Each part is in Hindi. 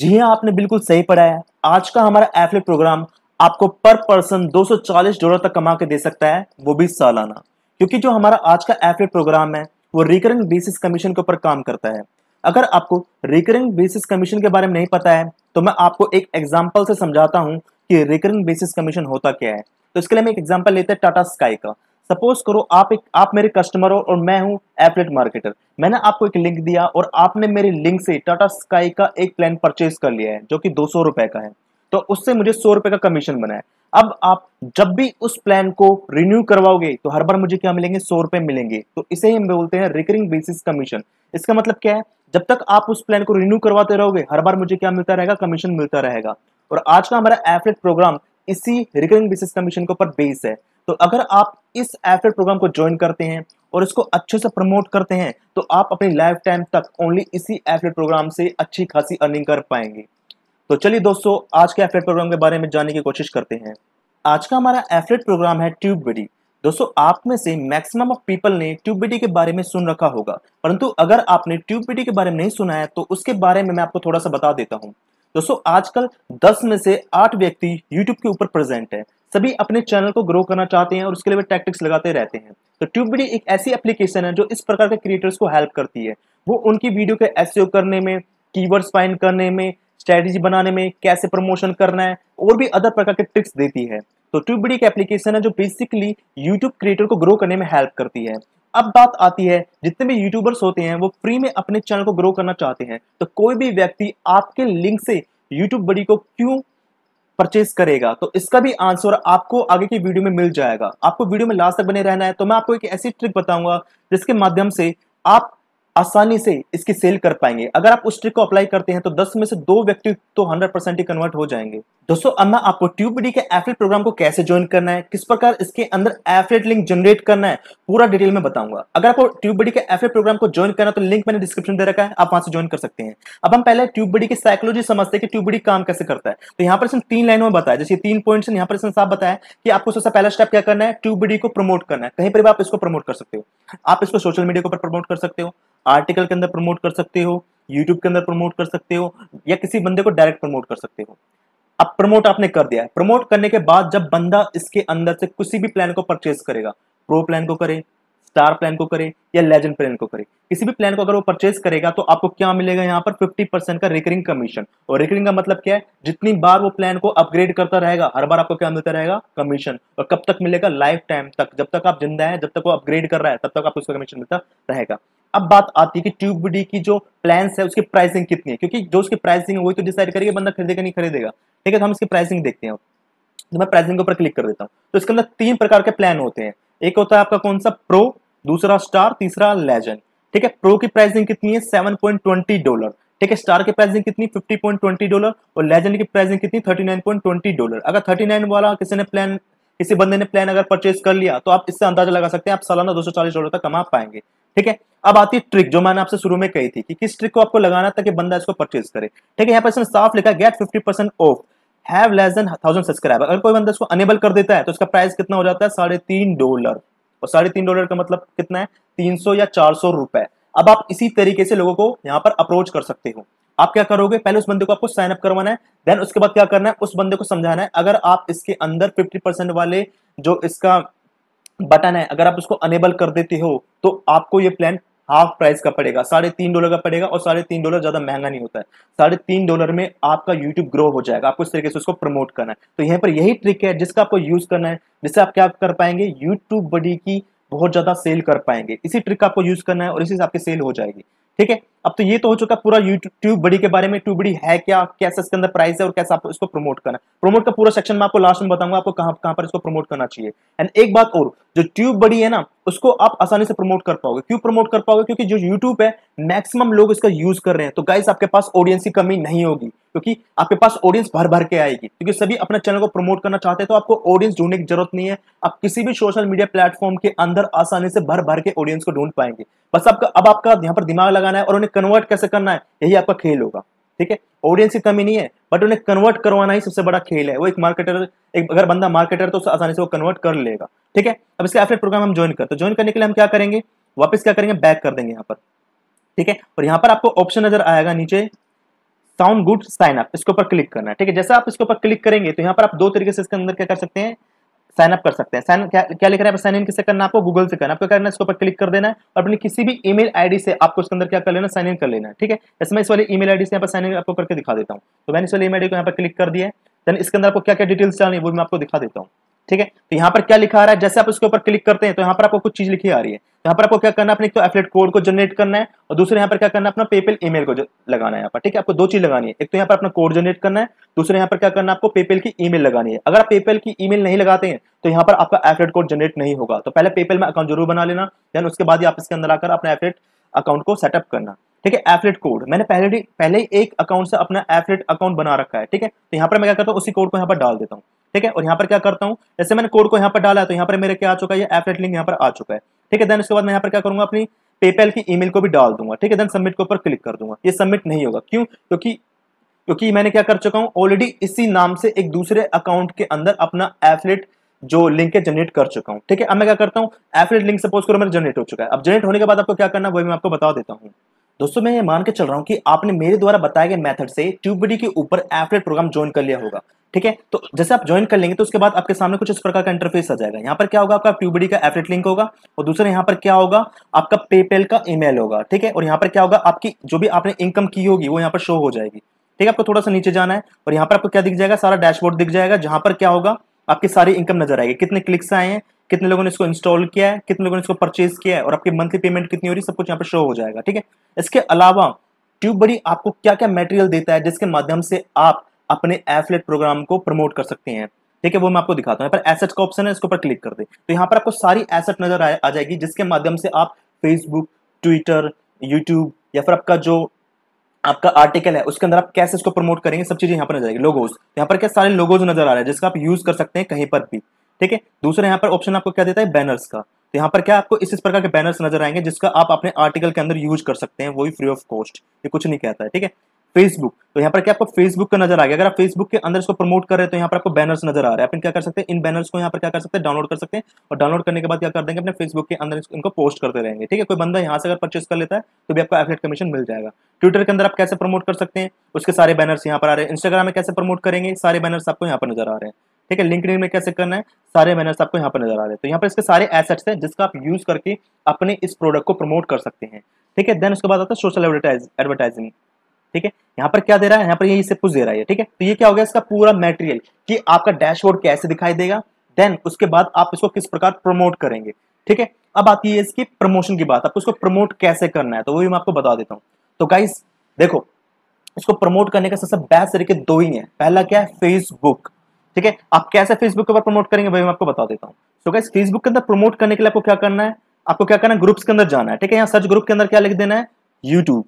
जी हाँ आपने बिल्कुल सही पढ़ा है आज का हमारा एफलेट प्रोग्राम आपको पर पर्सन 240 डॉलर तक कमा के दे सकता है वो भी सालाना क्योंकि जो हमारा आज का एफलेट प्रोग्राम है वो रिकरिंग बेसिस कमीशन के ऊपर काम करता है अगर आपको रिकरिंग बेसिस कमीशन के बारे में नहीं पता है तो मैं आपको एक एग्जाम्पल से समझाता हूँ कि रिकरिंग बेसिस कमीशन होता क्या है तो इसके लिए मैं एक एग्जाम्पल लेते हैं टाटा स्काई का सपोज करो आप एक आप मेरे कस्टमर हो और मैं हूं एफलेट मार्केटर मैंने आपको एक लिंक दिया और आपने मेरे लिंक से टाटा स्काई का एक प्लान परचेज कर लिया है जो कि दो रुपए का है तो उससे मुझे सौ रुपए का कमीशन बना है अब आप जब भी उस प्लान को रिन्यू करवाओगे तो हर बार मुझे क्या मिलेंगे सौ रुपए मिलेंगे तो इसे ही हम बोलते हैं रिकरिंग बेसिस कमीशन इसका मतलब क्या है जब तक आप उस प्लान को रिन्यू करवाते रहोगे हर बार मुझे क्या मिलता रहेगा कमीशन मिलता रहेगा और आज का हमारा एफलेट प्रोग्राम इसी रिकरिंग बेसिस कमीशन के ऊपर बेस है तो अगर आप इस एफलेट प्रोग्राम को ज्वाइन करते हैं और इसको अच्छे से प्रमोट करते हैं तो आप अपनी लाइफ टाइम तक ओनली इसी एफलेट प्रोग्राम से अच्छी खासी अर्निंग कर पाएंगे तो चलिए दोस्तों आज के एफलेट प्रोग्राम के बारे में जानने की कोशिश करते हैं आज का हमारा एफलेट प्रोग्राम है ट्यूब बेडी दोस्तों आप में से मैक्सिमम ऑफ पीपल ने ट्यूबिडी के बारे में सुन रखा होगा परंतु अगर आपने ट्यूबिडी के बारे में नहीं सुना है तो उसके बारे में मैं आपको थोड़ा सा बता देता हूँ दोस्तों आजकल 10 में से 8 व्यक्ति YouTube के ऊपर प्रेजेंट है सभी अपने चैनल को ग्रो करना चाहते हैं और उसके लिए वे टैक्टिक्स लगाते रहते हैं तो ट्यूबडी एक ऐसी एप्लीकेशन है जो इस प्रकार के क्रिएटर्स को हेल्प करती है वो उनकी वीडियो के एस करने में कीवर्ड्स फाइंड करने में स्ट्रैटेजी बनाने में कैसे प्रमोशन करना है और भी अदर प्रकार के ट्रिक्स देती है तो ट्यूबडी एक एप्लीकेशन है जो बेसिकली यूट्यूब क्रिएटर को ग्रो करने में हेल्प करती है अब बात आती है जितने भी यूट्यूबर्स होते हैं वो फ्री में अपने चैनल को ग्रो करना चाहते हैं तो कोई भी व्यक्ति आपके लिंक से यूट्यूब बड़ी को क्यों परचेज करेगा तो इसका भी आंसर आपको आगे की वीडियो में मिल जाएगा आपको वीडियो में लास्ट तक बने रहना है तो मैं आपको एक ऐसी ट्रिक बताऊंगा जिसके माध्यम से आप आसानी से इसकी सेल कर पाएंगे अगर आप उस ट्रिक को अप्लाई करते हैं तो 10 में से दो व्यक्ति तो 100 परसेंट ही कन्वर्ट हो जाएंगे दोस्तों अब मैं आपको ट्यूबडी के एफलेट प्रोग्राम को कैसे ज्वाइन करना है किस प्रकार इसके अंदर एफलेट लिंक जनरेट करना है पूरा डिटेल में बताऊंगा अगर आपको ट्यूबडी के एफलेट प्रोग्राम को ज्वाइन करना तो लिंक मैंने डिस्क्रिप्शन दे रखा है आप वहां से ज्वाइन कर सकते हैं अब हम पहले ट्यूबडी की साइकोलॉजी समझते हैं कि ट्यूबडी काम कैसे करता है तो यहाँ पर तीन लाइनों में बताया जैसे तीन पॉइंट यहाँ पर साफ बताया कि आपको सबसे पहला स्टेप क्या करना है ट्यूबडी को प्रमोट करना है कहीं पर भी आप इसको प्रमोट कर सकते हो आप इसको सोशल मीडिया के ऊपर प्रमोट कर सकते हो आर्टिकल के अंदर प्रमोट कर सकते हो यूट्यूब के अंदर प्रमोट कर सकते हो या किसी बंदे को डायरेक्ट प्रमोट कर सकते हो अब प्रमोट आपने कर दिया है प्रमोट करने के बाद जब बंदा इसके अंदर से किसी भी प्लान को परचेज करेगा प्रो प्लान को करे स्टार प्लान को करे या लेजेंड प्लान को करे किसी भी प्लान को अगर वो परचेज करेगा तो आपको क्या मिलेगा यहाँ पर 50 परसेंट का रिकरिंग कमीशन और रिकरिंग का मतलब क्या है जितनी बार वो प्लान को अपग्रेड करता रहेगा हर बार आपको क्या मिलता रहेगा कमीशन और कब तक मिलेगा लाइफ टाइम तक जब तक आप जिंदा है जब तक वो अपग्रेड कर रहा है तब तक आपको उसका कमीशन मिलता रहेगा अब बात आती है कि ट्यूब डी की जो प्लान है उसकी प्राइसिंग कितनी है क्योंकि जो उसकी प्राइसिंग है वही तो डिसाइड करेगा बंदा खरीदेगा नहीं खरीदेगा ठीक है तो हम इसकी प्राइसिंग देखते हैं तो मैं प्राइसिंग के ऊपर क्लिक कर देता हूँ तो इसके अंदर तीन प्रकार के प्लान होते हैं एक होता है आपका कौन सा प्रो दूसरा स्टार तीसरा लेजेंड ठीक है प्रो की प्राइसिंग कितनी है सेवन पॉइंट ट्वेंटी डॉलर ठीक है स्टार की प्राइसिंग कितनी 50.20 डॉलर और लेजेंड की प्राइसिंग कितनी 39.20 डॉलर अगर 39 वाला किसी ने प्लान किसी बंदे ने प्लान अगर परचेज कर लिया तो आप इससे अंदाजा लगा सकते हैं आप सालाना 240 डॉलर तक कमा पाएंगे ठीक है अब आती है ट्रिक जो मैंने आपसे शुरू में कही थी कि किस ट्रिक को आपको लगाना था कि बंदा इसको परचेज करे ठीक है यहाँ पर इसमें साफ लिखा get fifty percent off have less than thousand subscriber अगर कोई बंदा इसको अनेबल कर देता है तो इसका प्राइस कितना हो जाता है साढ़े तीन डॉलर और साढ़े तीन डॉलर का मतलब कितना है तीन सौ या चार सौ रुपए अब आप इसी तरीके से लोगों को यहाँ पर अप्रोच कर सकते हो आप क्या करोगे पहले उस बंदे को आपको साइन अप करवाना है देन उसके बाद क्या करना है उस बंदे को समझाना है अगर आप इसके अंदर फिफ्टी परसेंट वाले जो इसका बटन है अगर आप उसको अनेबल कर देते हो तो आपको ये प्लान हाफ प्राइस का पड़ेगा साढ़े तीन डॉलर का पड़ेगा और साढ़े तीन डॉलर ज्यादा महंगा नहीं होता है साढ़े तीन डॉलर में आपका यूट्यूब ग्रो हो जाएगा आपको इस तरीके से उसको प्रमोट करना है तो यहाँ पर यही ट्रिक है जिसका आपको यूज करना है जिससे आप क्या कर पाएंगे यूट्यूब बडी की बहुत ज्यादा सेल कर पाएंगे इसी ट्रिक का आपको यूज करना है और इसी से आपकी सेल हो जाएगी ठीक है अब तो ये तो हो चुका पूरा यूट्यूब बड़ी के बारे में ट्यूब बड़ी है क्या कैसा इसके अंदर प्राइस है और कैसे आपको इसको प्रमोट करना है प्रमोट का पूरा सेक्शन में आपको लास्ट में बताऊंगा आपको कहां कहां पर इसको प्रमोट करना चाहिए एंड एक बात और जो ट्यूब बड़ी है ना उसको आप आसानी से प्रमोट कर पाओगे क्यों प्रमोट कर पाओगे क्योंकि जो यूट्यूब है मैक्सिमम लोग इसका यूज कर रहे हैं तो गाइस आपके पास ऑडियंस की कमी नहीं होगी क्योंकि आपके पास ऑडियंस भर भर के आएगी क्योंकि सभी अपने चैनल को प्रमोट करना चाहते हैं तो आपको ऑडियंस ढूंढने की जरूरत नहीं है आप किसी भी सोशल मीडिया प्लेटफॉर्म के अंदर आसानी से भर भर के ऑडियंस को ढूंढ पाएंगे बस आपका अब आपका यहाँ पर दिमाग लगाना है और उन्हें कन्वर्ट कैसे करना है यही आपका खेल होगा ठीक है ऑडियंस की कमी नहीं है बट उन्हें कन्वर्ट करवाना ही सबसे बड़ा खेल है वो एक मार्केटर एक अगर बंदा मार्केटर तो आसानी से वो कन्वर्ट कर लेगा ठीक है अब इसके एफलेट प्रोग्राम हम ज्वाइन करते तो ज्वाइन करने के लिए हम क्या करेंगे वापस क्या करेंगे बैक कर देंगे यहाँ पर ठीक है और यहाँ पर आपको ऑप्शन नजर आएगा नीचे साउंड गुड साइन अप इसके ऊपर क्लिक करना है ठीक है जैसे आप इसके ऊपर क्लिक करेंगे तो यहाँ पर आप दो तरीके से इसके अंदर क्या कर सकते हैं साइन अप कर सकते हैं साइन क्या क्या लिख रहे हैं साइन इन किससे करना आपको गूगल से करना आपको करना है इसके ऊपर क्लिक कर देना है और अपनी किसी भी ईमेल आईडी से आपको उसके अंदर क्या कर लेना साइन इन कर लेना है ठीक है ऐसे मैं इस वाली ईमेल आईडी से यहाँ पर साइन इन आपको करके दिखा देता हूँ तो मैंने इस वाली ईमेल आईडी को यहाँ पर क्लिक कर दिया है देन इसके अंदर आपको क्या क्या डिटेल्स चाहिए है वो मैं आपको दिखा देता हूँ ठीक है तो यहाँ पर क्या लिखा आ रहा है जैसे आप उसके ऊपर क्लिक करते हैं तो यहाँ पर आपको कुछ चीज लिखी आ रही है यहाँ पर आपको क्या करना अपने तो एफलेट कोड को जनरेट करना है और दूसरे यहाँ पर क्या करना अपना पेपल ई को लगाना है यहाँ पर ठीक है आपको दो चीज लगानी है एक तो यहाँ पर अपना कोड जनरेट करना है दूसरे यहाँ पर क्या करना आपको पेपल की ई लगानी है अगर आप पेपल की ई नहीं लगाते हैं तो यहाँ पर आपका एफलेट कोड जनरेट नहीं होगा तो पहले पेपल में अकाउंट जरूर बना लेना देन उसके बाद आप इसके अंदर आकर अपना एफलेट अकाउंट को सेटअप करना ठीक है एफलेट कोड मैंने पहले पहले ही एक अकाउंट से अपना एफलेट अकाउंट बना रखा है ठीक है तो यहाँ पर मैं क्या करता हूँ उसी कोड को यहाँ पर डाल देता हूँ ठीक है और यहाँ पर क्या करता हूँ जैसे मैंने कोड को यहाँ पर डाला तो यहाँ पर मेरे क्या आ चुका है एफलेट लिंक यहाँ पर आ चुका है ठीक है देन उसके बाद मैं यहाँ पर क्या करूंगा अपनी पेपैल की ईमेल को भी डाल दूंगा ठीक है देन सबमिट के ऊपर क्लिक कर दूंगा ये सबमिट नहीं होगा क्यों क्योंकि क्योंकि मैंने क्या कर चुका हूँ ऑलरेडी इसी नाम से एक दूसरे अकाउंट के अंदर अपना एफलेट जो लिंक है जनरेट कर चुका हूँ ठीक है अब मैं क्या करता हूँ एफलेट लिंक सपोज करो मेरा जनरेट हो चुका है अब जनरेट होने के बाद आपको क्या करना वो वही मैं आपको बता देता हूँ दोस्तों मैं ये मान के चल रहा हूँ कि आपने मेरे द्वारा बताए गए मेथड से ट्यूबडी के ऊपर एफलेट प्रोग्राम ज्वाइन कर लिया होगा ठीक है तो जैसे आप ज्वाइन कर लेंगे तो उसके बाद आपके सामने कुछ इस प्रकार का इंटरफेस आ जाएगा यहाँ पर क्या होगा आपका ट्यूबडी का एफलेट लिंक होगा और दूसरा यहाँ पर क्या होगा आपका पेपेल का ईमेल होगा ठीक है और यहाँ पर क्या होगा आपकी जो भी आपने इनकम की होगी वो यहाँ पर शो हो जाएगी ठीक है आपको थोड़ा सा नीचे जाना है और यहाँ पर आपको क्या दिख जाएगा सारा डैशबोर्ड दिख जाएगा जहां पर क्या होगा आपकी सारी इनकम नजर आएगी कितने क्लिक्स आए हैं कितने लोगों ने इसको इंस्टॉल किया है कितने लोगों ने इसको परचेज किया है और आपकी मंथली पेमेंट कितनी हो रही है सब कुछ यहाँ पर शो हो जाएगा ठीक है इसके अलावा ट्यूबबडी आपको क्या क्या मटेरियल देता है जिसके माध्यम से आप अपने एफलेट प्रोग्राम को प्रमोट कर सकते हैं ठीक है वो मैं आपको दिखाता हूँ पर एसेट का ऑप्शन है इसके ऊपर क्लिक कर दे तो यहाँ पर आपको सारी एसेट नजर आ जाएगी जिसके माध्यम से आप फेसबुक ट्विटर यूट्यूब या फिर आपका जो आपका आर्टिकल है उसके अंदर आप कैसे इसको प्रमोट करेंगे सब चीजें यहाँ पर नजर आएगी लोगोज यहाँ पर क्या सारे लोगोज नजर आ रहे हैं जिसका आप यूज कर सकते हैं कहीं पर भी ठीक है दूसरा यहाँ पर ऑप्शन आपको क्या देता है बैनर्स का तो यहाँ पर क्या आपको इस इस प्रकार के बैनर्स नजर आएंगे जिसका आप अपने आर्टिकल के अंदर यूज कर सकते हैं वो भी फ्री ऑफ कॉस्ट ये कुछ नहीं कहता है ठीक है फेसबुक तो यहाँ पर क्या आपको फेसबुक का नजर आ गया अगर आप फेसबुक के अंदर इसको प्रमोट कर रहे हैं तो यहाँ पर आपको बैनर्स नजर आ रहे हैं अपन क्या कर सकते हैं इन बैनर्स को यहाँ पर क्या कर सकते हैं डाउनलोड कर सकते हैं और डाउनलोड करने के बाद क्या कर देंगे अपने फेसबुक के अंदर इनको पोस्ट करते रहेंगे ठीक है कोई बंदा यहाँ से अगर परचेस कर लेता है तो भी आपको एफलेट कमीशन मिल जाएगा ट्विटर के अंदर आप कैसे प्रमोट कर सकते हैं उसके सारे बैनर्स यहाँ पर आ रहे हैं इंस्टाग्राम में कैसे प्रमोट करेंगे सारे बैनर्स आपको यहाँ पर नजर आ रहे हैं ठीक है लिंक में कैसे करना है सारे बैनर्स आपको यहाँ पर नजर आ रहे तो यहाँ पर इसके सारे एसेट्स हैं जिसका आप यूज करके अपने इस प्रोडक्ट को प्रमोट कर सकते हैं ठीक है देन उसके बाद आता है सोशल एडवर्टाइजिंग ठीक है यहाँ पर क्या दे रहा है यहाँ पर ये इसे पुश दे रहा है ठीक है तो ये क्या हो गया इसका पूरा मेटेरियल कि आपका डैशबोर्ड कैसे दिखाई देगा देन उसके बाद आप इसको किस प्रकार प्रमोट करेंगे ठीक है अब आती है इसकी प्रमोशन की बात आपको इसको प्रमोट कैसे करना है तो वो भी मैं आपको बता देता हूँ तो गाइस देखो इसको प्रमोट करने का सबसे बेस्ट तरीके दो ही है पहला क्या है फेसबुक ठीक है आप कैसे फेसबुक के ऊपर प्रमोट करेंगे भाई मैं आपको बता देता हूँ तो गाइस फेसबुक के अंदर प्रमोट करने के लिए आपको क्या करना है आपको क्या करना है ग्रुप्स के अंदर जाना है ठीक है यहाँ सर्च ग्रुप के अंदर क्या लिख देना है यूट्यूब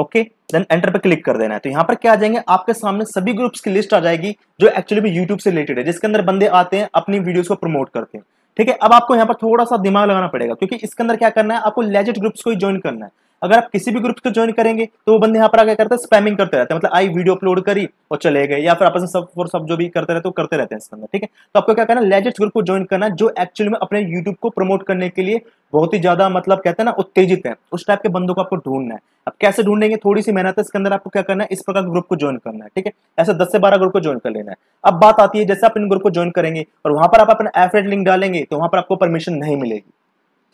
ओके देन एंटर पर क्लिक कर देना है तो यहाँ पर क्या आ जाएंगे आपके सामने सभी ग्रुप्स की लिस्ट आ जाएगी जो एक्चुअली में यूट्यूब से रिलेटेड है जिसके अंदर बंदे आते हैं अपनी वीडियो को प्रमोट करते हैं ठीक है अब आपको यहाँ पर थोड़ा सा दिमाग लगाना पड़ेगा क्योंकि इसके अंदर क्या करना है आपको लेजेड ग्रुप्स को ही ज्वाइन करना है अगर आप किसी भी ग्रुप को ज्वाइन करेंगे तो वो बंदे यहाँ पर क्या करते हैं स्पैमिंग करते रहते हैं मतलब आई वीडियो अपलोड करी और चले गए या फिर आपस में सब और सब जो भी करते रहते हो करते रहते हैं इसके अंदर ठीक है तो आपको क्या करना लेजेस्ट ग्रुप को ज्वाइन करना जो एक्चुअली में अपने यूट्यूब को प्रमोट करने के लिए बहुत ही ज्यादा मतलब कहते हैं ना उत्तेजित है उस टाइप के बंदों को आपको ढूंढना है अब कैसे ढूंढेंगे थोड़ी सी मेहनत है इसके अंदर आपको क्या करना है इस प्रकार के ग्रुप को ज्वाइन करना है ठीक है ऐसे दस से बारह ग्रुप को ज्वाइन कर लेना है अब बात आती है जैसे आप इन ग्रुप को ज्वाइन करेंगे और वहां पर आप अपना एफरेट लिंक डालेंगे तो वहां पर आपको परमिशन नहीं मिलेगी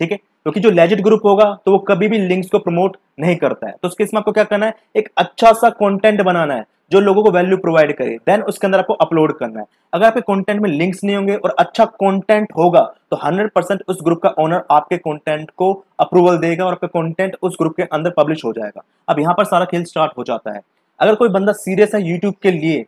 ठीक है क्योंकि तो जो लेजिट ग्रुप होगा तो वो कभी भी लिंक्स को प्रमोट नहीं करता है तो उसके इसमें आपको क्या करना है एक अच्छा सा कंटेंट बनाना है जो लोगों को वैल्यू प्रोवाइड करे देन उसके अंदर आपको अपलोड करना है अगर आपके कंटेंट में लिंक्स नहीं होंगे और अच्छा कंटेंट होगा तो 100% उस ग्रुप का ओनर आपके कंटेंट को अप्रूवल देगा और आपका कॉन्टेंट उस ग्रुप के अंदर पब्लिश हो जाएगा अब यहाँ पर सारा खेल स्टार्ट हो जाता है अगर कोई बंदा सीरियस है यूट्यूब के लिए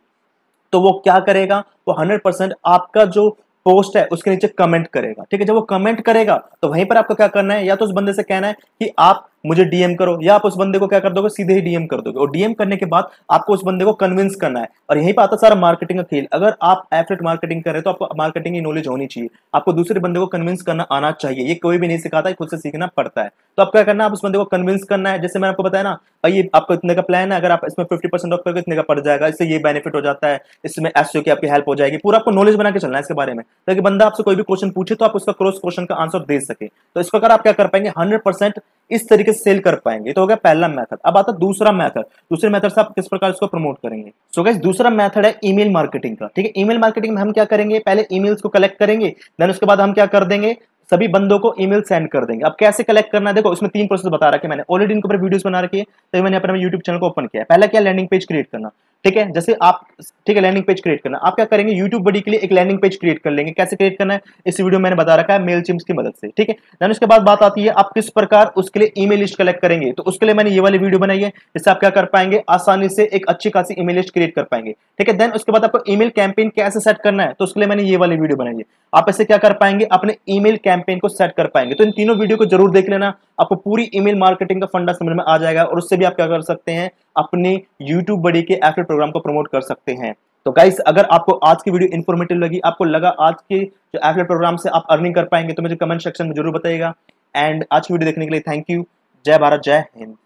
तो वो क्या करेगा वो हंड्रेड आपका जो पोस्ट है उसके नीचे कमेंट करेगा ठीक है जब वो कमेंट करेगा तो वहीं पर आपको क्या करना है या तो उस बंदे से कहना है कि आप मुझे डीएम करो या आप उस बंदे को क्या कर दोगे सीधे ही डीएम कर दोगे और डीएम करने के बाद आपको उस बंदे को कन्विंस करना है और यहीं पर आता सारा मार्केटिंग का खेल अगर आप एफलेट मार्केटिंग कर रहे तो आपको मार्केटिंग की नॉलेज होनी चाहिए आपको दूसरे बंदे को कन्विंस करना आना चाहिए ये कोई भी नहीं सिखाता खुद से सीखना पड़ता है तो आप क्या करना है आप उस बंदे को कन्विंस करना है जैसे मैंने आपको बताया ना भाई आपको इतने का प्लान है अगर आप इसमें फिफ्टी परसेंट ऑफ करके इतने का पड़ जाएगा इससे ये बेनिफिट हो जाता है इसमें एसओ की आपकी हेल्प हो जाएगी पूरा आपको नॉलेज बना के चलना है इसके बारे में ताकि बंदा आपसे कोई भी क्वेश्चन पूछे तो आप उसका क्रॉस क्वेश्चन का आंसर दे सके तो इस प्रकार आप क्या कर पाएंगे हंड्रेड इस तरीके से सेल कर पाएंगे तो हो गया पहला मेथड अब आता दूसरा मेथड दूसरे मेथड से आप किस प्रकार इसको प्रमोट करेंगे सो so गैस दूसरा मेथड है ईमेल मार्केटिंग का ठीक है ईमेल मार्केटिंग में हम क्या करेंगे पहले ईमेल्स को कलेक्ट करेंगे देन उसके बाद हम क्या कर देंगे सभी बंदों को ईमेल सेंड कर देंगे अब कैसे कलेक्ट करना है देखो इसमें तीन प्रोसेस बता रखे मैंने ऑलरेडी इनके ऊपर वीडियोस बना रखी है तो मैंने अपने यूट्यूब चैनल को ओपन किया है पहला क्या लैंडिंग पेज क्रिएट करना ठीक है जैसे आप ठीक है लैंडिंग पेज क्रिएट करना आप क्या करेंगे यूट्यूब बडी के लिए एक लैंडिंग पेज क्रिएट कर लेंगे कैसे क्रिएट करना है इस वीडियो मैंने बता रखा है मेल चिम्स की मदद से ठीक है उसके बाद बात आती है आप किस प्रकार उसके लिए ईमेल लिस्ट कलेक्ट करेंगे तो उसके लिए मैंने ये वाली वीडियो बनाई है जिससे आप क्या कर पाएंगे आसानी से एक अच्छी खासी ईमेल लिस्ट क्रिएट कर पाएंगे ठीक है देन उसके बाद आपको ईमेल कैंपेन कैसे सेट करना है तो उसके लिए मैंने ये वाली वीडियो बनाई है आप ऐसे क्या कर पाएंगे अपने ईमेल कैंपेन को सेट कर पाएंगे तो इन तीनों वीडियो को जरूर देख लेना आपको पूरी ईमेल मार्केटिंग का फंडा समझ में आ जाएगा और उससे भी आप क्या कर सकते हैं अपने यूट्यूब बड़े के एफलेट प्रोग्राम को प्रमोट कर सकते हैं तो गाइस अगर आपको आज की वीडियो इन्फॉर्मेटिव लगी आपको लगा आज के जो एफलेट प्रोग्राम से आप अर्निंग कर पाएंगे तो मुझे कमेंट सेक्शन में जरूर बताइएगा एंड आज की वीडियो देखने के लिए थैंक यू जय भारत जय हिंद